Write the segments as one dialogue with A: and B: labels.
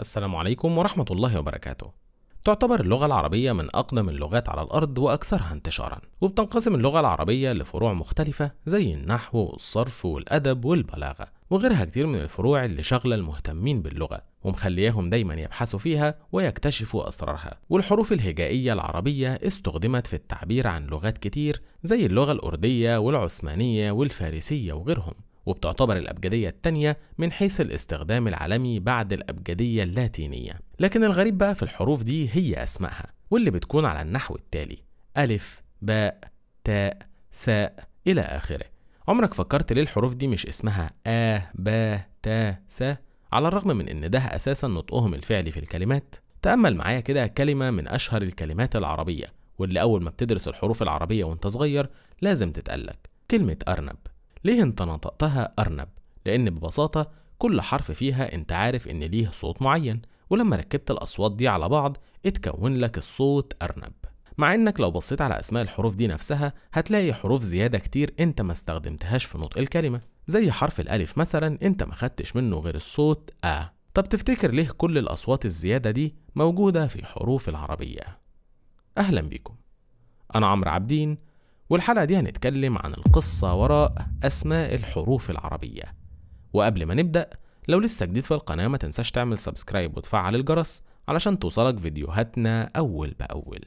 A: السلام عليكم ورحمة الله وبركاته تعتبر اللغة العربية من أقدم اللغات على الأرض وأكثرها انتشارا وبتنقسم اللغة العربية لفروع مختلفة زي النحو والصرف والأدب والبلاغة وغيرها كتير من الفروع اللي شغلة المهتمين باللغة ومخلياهم دايما يبحثوا فيها ويكتشفوا أسرارها والحروف الهجائية العربية استخدمت في التعبير عن لغات كتير زي اللغة الأردية والعثمانية والفارسية وغيرهم وبتعتبر الأبجدية الثانية من حيث الاستخدام العالمي بعد الأبجدية اللاتينية لكن الغريب بقى في الحروف دي هي أسمائها واللي بتكون على النحو التالي ألف باء تاء ساء إلى آخره عمرك فكرت ليه الحروف دي مش اسمها آ با تا سا على الرغم من إن ده أساسا نطقهم الفعلي في الكلمات تأمل معايا كده كلمة من أشهر الكلمات العربية واللي أول ما بتدرس الحروف العربية وأنت صغير لازم تتقلك كلمة أرنب ليه انت نطقتها أرنب؟ لأن ببساطة كل حرف فيها انت عارف إن ليه صوت معين ولما ركبت الأصوات دي على بعض اتكون لك الصوت أرنب مع انك لو بصيت على اسماء الحروف دي نفسها هتلاقي حروف زياده كتير انت ما استخدمتهاش في نطق الكلمه زي حرف الالف مثلا انت ما خدتش منه غير الصوت ا آه. طب تفتكر ليه كل الاصوات الزياده دي موجوده في حروف العربيه اهلا بيكم انا عمرو عابدين والحلقة دي هنتكلم عن القصة وراء أسماء الحروف العربية وقبل ما نبدأ لو لسه جديد في القناة ما تنساش تعمل سبسكرايب وتفعل الجرس علشان توصلك فيديوهاتنا أول بأول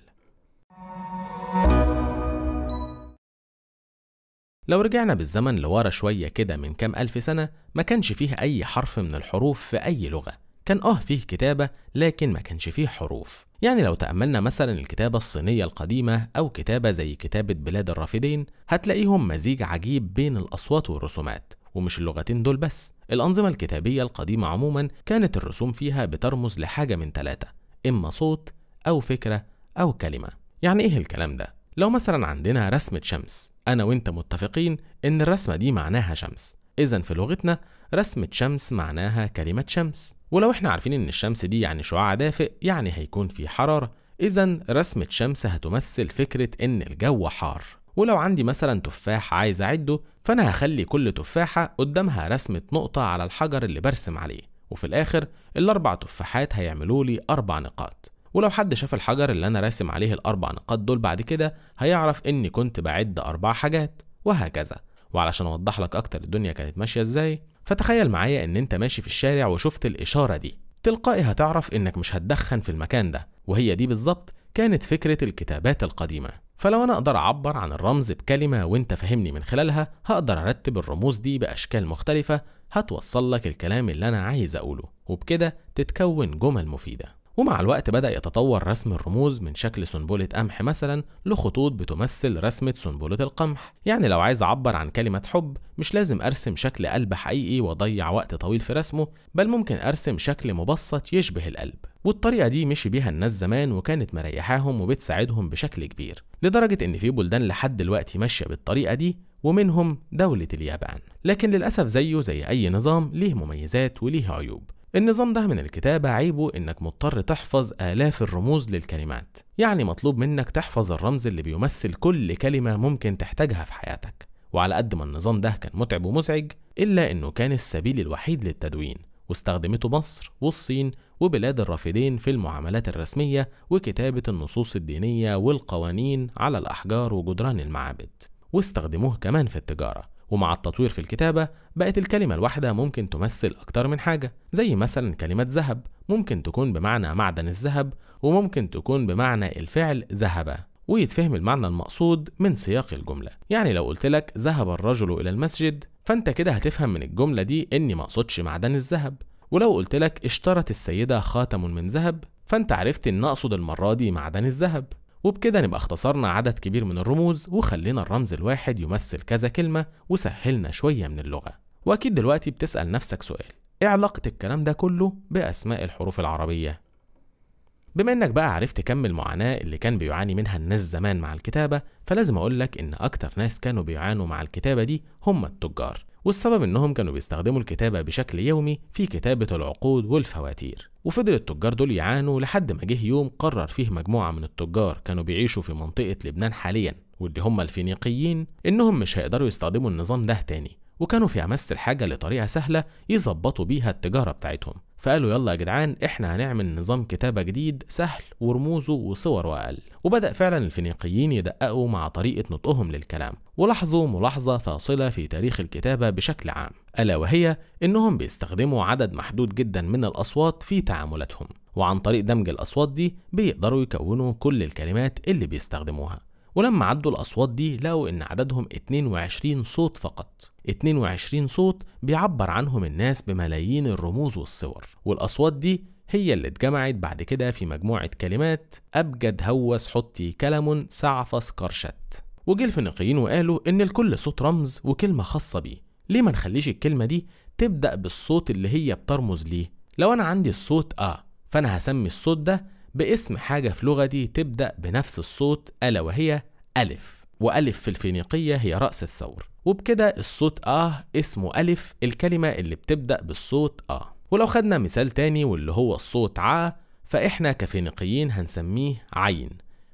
A: لو رجعنا بالزمن لورا شوية كده من كام ألف سنة ما كانش فيه أي حرف من الحروف في أي لغة كان اه فيه كتابة لكن ما كانش فيه حروف يعني لو تأملنا مثلا الكتابة الصينية القديمة أو كتابة زي كتابة بلاد الرافدين هتلاقيهم مزيج عجيب بين الأصوات والرسومات ومش اللغتين دول بس الأنظمة الكتابية القديمة عموما كانت الرسوم فيها بترمز لحاجة من ثلاثة إما صوت أو فكرة أو كلمة يعني إيه الكلام ده؟ لو مثلا عندنا رسمة شمس أنا وإنت متفقين إن الرسمة دي معناها شمس إذا في لغتنا رسمة شمس معناها كلمة شمس ولو احنا عارفين ان الشمس دي يعني شعاع دافئ يعني هيكون في حرارة إذا رسمة شمس هتمثل فكرة إن الجو حار ولو عندي مثلا تفاح عايز أعده فأنا هخلي كل تفاحة قدامها رسمة نقطة على الحجر اللي برسم عليه وفي الآخر الأربع تفاحات هيعملوا لي أربع نقاط ولو حد شاف الحجر اللي أنا راسم عليه الأربع نقاط دول بعد كده هيعرف إني كنت بعد أربع حاجات وهكذا وعلشان أوضح لك أكتر الدنيا كانت ماشية إزاي فتخيل معايا ان انت ماشي في الشارع وشفت الاشاره دي تلقائي هتعرف انك مش هتدخن في المكان ده وهي دي بالظبط كانت فكره الكتابات القديمه فلو انا اقدر اعبر عن الرمز بكلمه وانت فهمني من خلالها هقدر ارتب الرموز دي باشكال مختلفه هتوصل لك الكلام اللي انا عايز اقوله وبكده تتكون جمل مفيده ومع الوقت بدأ يتطور رسم الرموز من شكل سنبلة قمح مثلا لخطوط بتمثل رسمة سنبلة القمح يعني لو عايز أعبر عن كلمة حب مش لازم أرسم شكل قلب حقيقي وأضيع وقت طويل في رسمه بل ممكن أرسم شكل مبسط يشبه القلب والطريقة دي مشي بيها الناس زمان وكانت مريحاهم وبتساعدهم بشكل كبير لدرجة إن في بلدان لحد دلوقتي ماشية بالطريقة دي ومنهم دولة اليابان لكن للأسف زيه زي أي نظام ليه مميزات وليه عيوب النظام ده من الكتابة عيبه إنك مضطر تحفظ آلاف الرموز للكلمات يعني مطلوب منك تحفظ الرمز اللي بيمثل كل كلمة ممكن تحتاجها في حياتك وعلى قد ما النظام ده كان متعب ومزعج إلا إنه كان السبيل الوحيد للتدوين واستخدمته مصر والصين وبلاد الرافدين في المعاملات الرسمية وكتابة النصوص الدينية والقوانين على الأحجار وجدران المعابد واستخدموه كمان في التجارة ومع التطوير في الكتابة بقت الكلمة الواحدة ممكن تمثل أكتر من حاجة زي مثلا كلمة ذهب ممكن تكون بمعنى معدن الذهب وممكن تكون بمعنى الفعل ذهب ويتفهم المعنى المقصود من سياق الجملة يعني لو قلت لك ذهب الرجل إلى المسجد فأنت كده هتفهم من الجملة دي إني مقصودش معدن الذهب ولو قلت لك اشترت السيدة خاتم من ذهب فأنت عرفت إن أقصد المرة دي معدن الذهب وبكده نبقى اختصرنا عدد كبير من الرموز وخلينا الرمز الواحد يمثل كذا كلمة وسهلنا شوية من اللغة وأكيد دلوقتي بتسأل نفسك سؤال إيه علاقة الكلام ده كله بأسماء الحروف العربية؟ بما إنك بقى عرفت كم المعاناة اللي كان بيعاني منها الناس زمان مع الكتابة فلازم أقولك إن أكتر ناس كانوا بيعانوا مع الكتابة دي هم التجار والسبب إنهم كانوا بيستخدموا الكتابة بشكل يومي في كتابة العقود والفواتير وفضل التجار دول يعانوا لحد ما جه يوم قرر فيه مجموعة من التجار كانوا بيعيشوا في منطقة لبنان حاليا واللي هم الفينيقيين إنهم مش هيقدروا يستخدموا النظام ده تاني وكانوا في أمس الحاجة لطريقة سهلة يظبطوا بيها التجارة بتاعتهم فقالوا يلا يا جدعان احنا هنعمل نظام كتابة جديد سهل ورموزه وصوره أقل وبدأ فعلا الفينيقيين يدققوا مع طريقة نطقهم للكلام ولاحظوا ملاحظة فاصلة في تاريخ الكتابة بشكل عام ألا وهي إنهم بيستخدموا عدد محدود جدا من الأصوات في تعاملاتهم وعن طريق دمج الأصوات دي بيقدروا يكونوا كل الكلمات اللي بيستخدموها ولما عدوا الأصوات دي لقوا إن عددهم 22 صوت فقط 22 صوت بيعبر عنهم الناس بملايين الرموز والصور والأصوات دي هي اللي اتجمعت بعد كده في مجموعة كلمات أبجد هوس حطي كلم سعفس كرشت وجه الفينيقيين وقالوا إن الكل صوت رمز وكلمة خاصة بيه ليه ما نخليش الكلمة دي تبدأ بالصوت اللي هي بترمز ليه لو أنا عندي الصوت أ آه فأنا هسمي الصوت ده باسم حاجة في لغتي تبدأ بنفس الصوت ألا وهي ألف وألف في الفينيقية هي رأس الثور وبكده الصوت آه اسمه ألف الكلمة اللي بتبدأ بالصوت آه ولو خدنا مثال تاني واللي هو الصوت ع فإحنا كفينيقيين هنسميه عين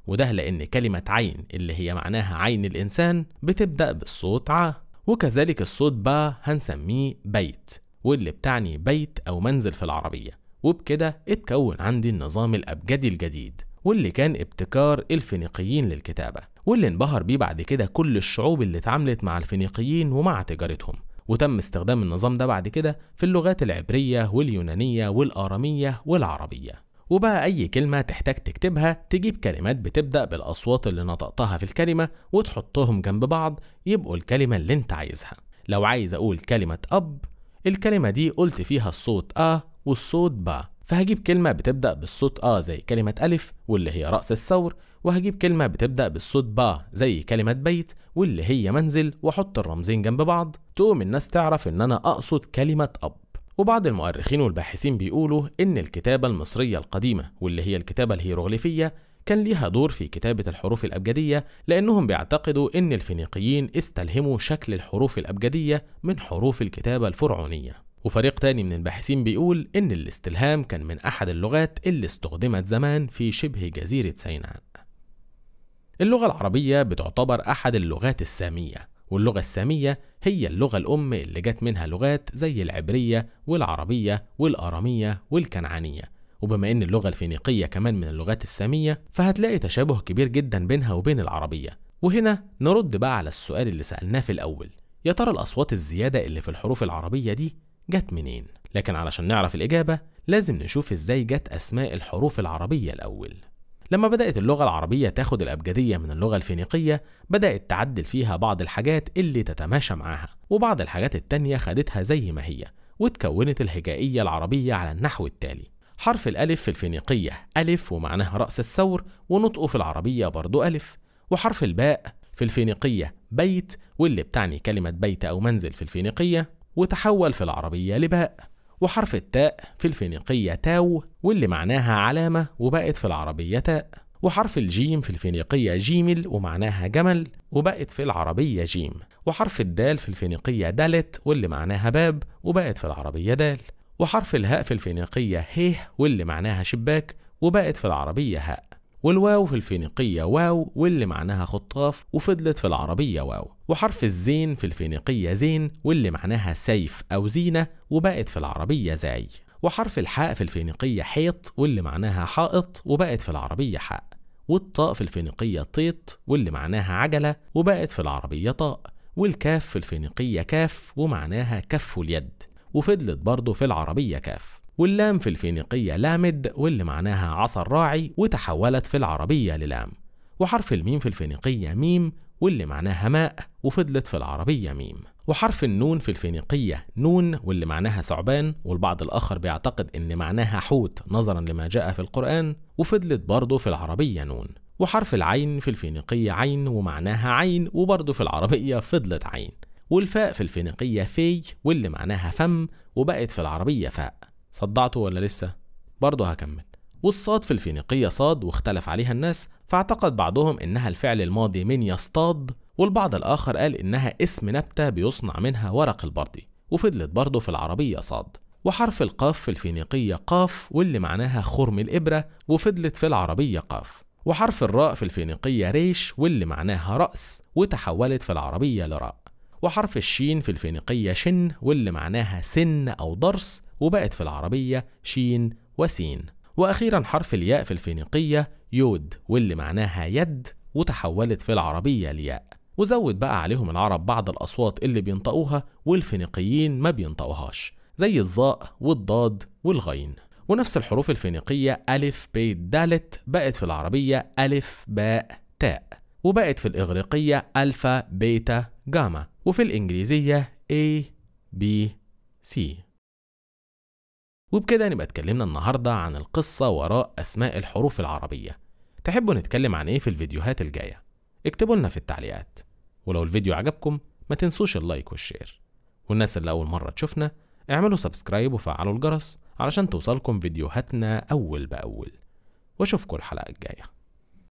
A: وده لأن كلمة عين اللي هي معناها عين الإنسان بتبدأ بالصوت ع وكذلك الصوت با هنسميه بيت واللي بتعني بيت أو منزل في العربية وبكده اتكون عندي النظام الأبجدي الجديد واللي كان ابتكار الفينيقيين للكتابة واللي انبهر بيه بعد كده كل الشعوب اللي اتعاملت مع الفينيقيين ومع تجارتهم وتم استخدام النظام ده بعد كده في اللغات العبرية واليونانية والآرامية والعربية وبقى أي كلمة تحتاج تكتبها تجيب كلمات بتبدأ بالأصوات اللي نطقتها في الكلمة وتحطهم جنب بعض يبقوا الكلمة اللي أنت عايزها لو عايز أقول كلمة أب الكلمة دي قلت فيها الصوت آ آه والصوت با فهجيب كلمة بتبدأ بالصوت آ زي كلمة ألف واللي هي رأس الثور وهجيب كلمة بتبدأ بالصوت با زي كلمة بيت واللي هي منزل وأحط الرمزين جنب بعض تقوم الناس تعرف إن أنا أقصد كلمة أب وبعض المؤرخين والباحثين بيقولوا إن الكتابة المصرية القديمة واللي هي الكتابة الهيروغليفية كان ليها دور في كتابة الحروف الأبجدية لأنهم بيعتقدوا إن الفينيقيين استلهموا شكل الحروف الأبجدية من حروف الكتابة الفرعونية وفريق تاني من الباحثين بيقول إن الاستلهام كان من أحد اللغات اللي استخدمت زمان في شبه جزيرة سيناء. اللغة العربية بتعتبر أحد اللغات السامية، واللغة السامية هي اللغة الأم اللي جت منها لغات زي العبرية والعربية والأرامية والكنعانية، وبما إن اللغة الفينيقية كمان من اللغات السامية، فهتلاقي تشابه كبير جدا بينها وبين العربية، وهنا نرد بقى على السؤال اللي سألناه في الأول، يا ترى الأصوات الزيادة اللي في الحروف العربية دي جت منين لكن علشان نعرف الإجابة لازم نشوف إزاي جت أسماء الحروف العربية الأول لما بدأت اللغة العربية تاخد الأبجدية من اللغة الفينيقية بدأت تعدل فيها بعض الحاجات اللي تتماشى معاها وبعض الحاجات التانية خدتها زي ما هي وتكونت الهجائية العربية على النحو التالي حرف الألف في الفينيقية ألف ومعناها رأس الثور ونطقه في العربية برضو ألف وحرف الباء في الفينيقية بيت واللي بتعني كلمة بيت أو منزل في الفينيقية وتحول في العربية لباء وحرف التاء في الفينيقية تاو واللي معناها علامة وبقت في العربية تاء وحرف الجيم في الفينيقية جيمل ومعناها جمل وبقت في العربية جيم وحرف الدال في الفينيقية دالت واللي معناها باب وبقت في العربية دال وحرف الهاء في الفينيقية هيه واللي معناها شباك وبقت في العربية هاء والواو في الفينيقية واو واللي معناها خطاف وفضلت في العربية واو وحرف الزين في الفينيقية زين واللي معناها سيف أو زينة وبقت في العربية زاي وحرف الحاء في الفينيقية حيط واللي معناها حائط وبقت في العربية حاء والطاء في الفينيقية طيط واللي معناها عجلة وبقت في العربية طاء والكاف في الفينيقية كاف ومعناها كف اليد وفضلت برضه في العربية كاف واللام في الفينيقية لامد واللي معناها عصا الراعي وتحولت في العربية للام وحرف الميم في الفينيقية ميم واللي معناها ماء وفضلت في العربية ميم وحرف النون في الفينيقية نون واللي معناها ثعبان والبعض الآخر بيعتقد إن معناها حوت نظرا لما جاء في القرآن وفضلت برضه في العربية نون وحرف العين في الفينيقية عين ومعناها عين وبرضه في العربية فضلت عين والفاء في الفينيقية في واللي معناها فم وبقت في العربية فاء صدعته ولا لسه؟ برضه هكمل والصاد في الفينيقية صاد واختلف عليها الناس فاعتقد بعضهم إنها الفعل الماضي من يصطاد والبعض الآخر قال إنها اسم نبتة بيصنع منها ورق البردي وفضلت برضه في العربية صاد وحرف القاف في الفينيقية قاف واللي معناها خرم الإبرة وفضلت في العربية قاف وحرف الراء في الفينيقية ريش واللي معناها رأس وتحولت في العربية لراء وحرف الشين في الفينيقية شن واللي معناها سن أو ضرس وبقت في العربية شين وسين وأخيرا حرف الياء في الفينيقية يود واللي معناها يد وتحولت في العربية لياء وزود بقى عليهم العرب بعض الأصوات اللي بينطقوها والفينيقيين ما بينطقوهاش زي الظاء والضاد والغين ونفس الحروف الفينيقية ألف ب دالت بقت في العربية ألف باء تاء وبقت في الإغريقية ألفا بيتا جاما وفي الإنجليزية A B C وبكده نبقى اتكلمنا النهاردة عن القصة وراء أسماء الحروف العربية تحبوا نتكلم عن إيه في الفيديوهات الجاية اكتبوا لنا في التعليقات ولو الفيديو عجبكم ما تنسوش اللايك والشير والناس اللي أول مرة تشوفنا اعملوا سبسكرايب وفعلوا الجرس علشان توصلكم فيديوهاتنا أول بأول واشوفكم الحلقة الجايه